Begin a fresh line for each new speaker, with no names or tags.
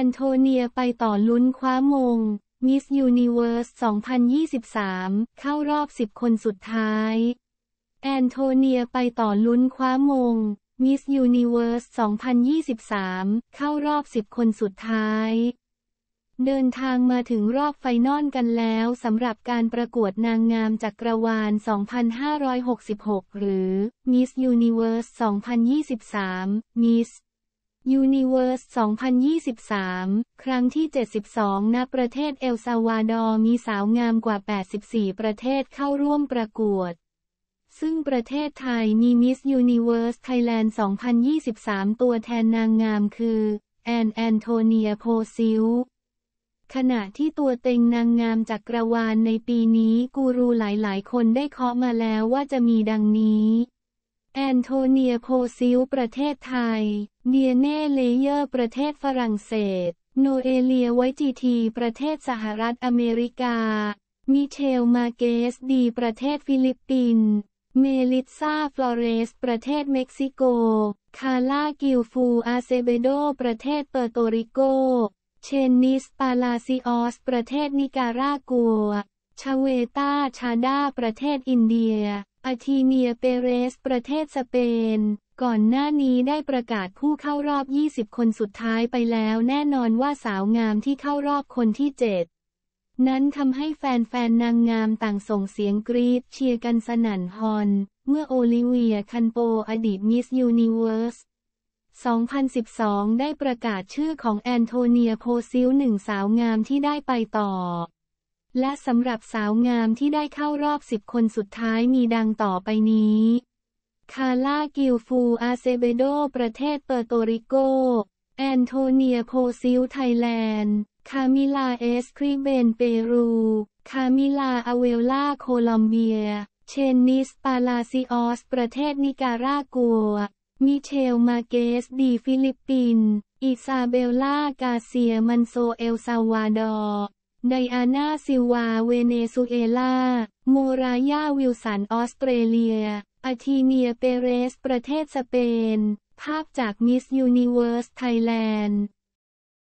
แอนโทเนียไปต่อลุ้นคว้ามงมิสยูนิเวิร์ส2023 เข้ารอบ 10 คนสุดท้าย แอนโทเนียไปต่อลุ้นคว้ามงมิสยูนิเวิร์ส2023 เข้ารอบ 10 คนสุดท้าย เดินทางมาถึงรอบไฟนอลกันแล้วสำหรับการประกวดนางงามจักรวาล 2566 หรือ Miss Universe 2023 Miss ยูนิเวอร์ส2023 ครั้งที่ 72ณประเทศเอลซาวาดอร์ มีสาวงามกว่า 84 ประเทศเข้าร่วมประกวด ซึ่งประเทศไทยมีมิสยูนิเวอร์สไทยแลนด์2023 ตัวแทนนางงามคือแอนแอนโทเนียโพซิล ขณะที่ตัวเต็งนางงามจากกรวาลในปีนี้กูรูหลายๆ คนได้เคาะมาแล้วว่าจะมีดังนี้แอนโทเนียโพซิลประเทศไทยเนียเน่เลเยอร์ ประเทศฝรั่งเศส โนเอเลียไวจีที ประเทศสหรัฐอเมริกา มิเชลมาเกส ดี ประเทศฟิลิปปินส์ เมลิซาฟลอเรส ประเทศเม็กซิโก คาล่า กิลฟูอาเซเบโด ประเทศเปอร์โตริโก เชนนิส ปาลาซิออส ประเทศนิกกาารัว ชาเวตาชาดาประเทศอินเดียอาทีเนียเปเรส ประเทศสเปน ก่อนหน้านี้ได้ประกาศผู้เข้ารอบ 20 คนสุดท้ายไปแล้วแน่นอนว่าสาวงามที่เข้ารอบคนที่เจ็ดนั้นทำให้แฟนๆ นางงามต่างส่งเสียงกรี๊ดเชียร์กันสนั่นฮอน เมื่อโอลิเวีย คันโปอดีตมิสยูนิเวิร์ส 2012 ได้ประกาศชื่อของแอนโทเนียโพซิลหนึ่งสาวงามที่ได้ไปต่อและสำหรับสาวงามที่ได้เข้ารอบสิบคนสุดท้ายมีดังต่อไปนี้ คาร่า กิลฟูอาเซเบโด ประเทศเปอร์โตริโกแอนโทเนียโพซิลไทยแลนด์ คามิลาเอสคริเบน เปรู คามิลาอเวลาโคลอมเบีย เชนนิส ปาลาซิออส ประเทศนิการากัว มิเชล มาเกส ดีฟิลิปปิน อิซาเบลลากาเซีย มันโซ เอลซาวาดอร์ไดอาน่าซิวาเวเนซุเอลาโมรายาวิลสันออสเตรเลียอาทีเนียเปเรสประเทศสเปน ภาพจากมิสยูนิเวิร์สไทยแลนด์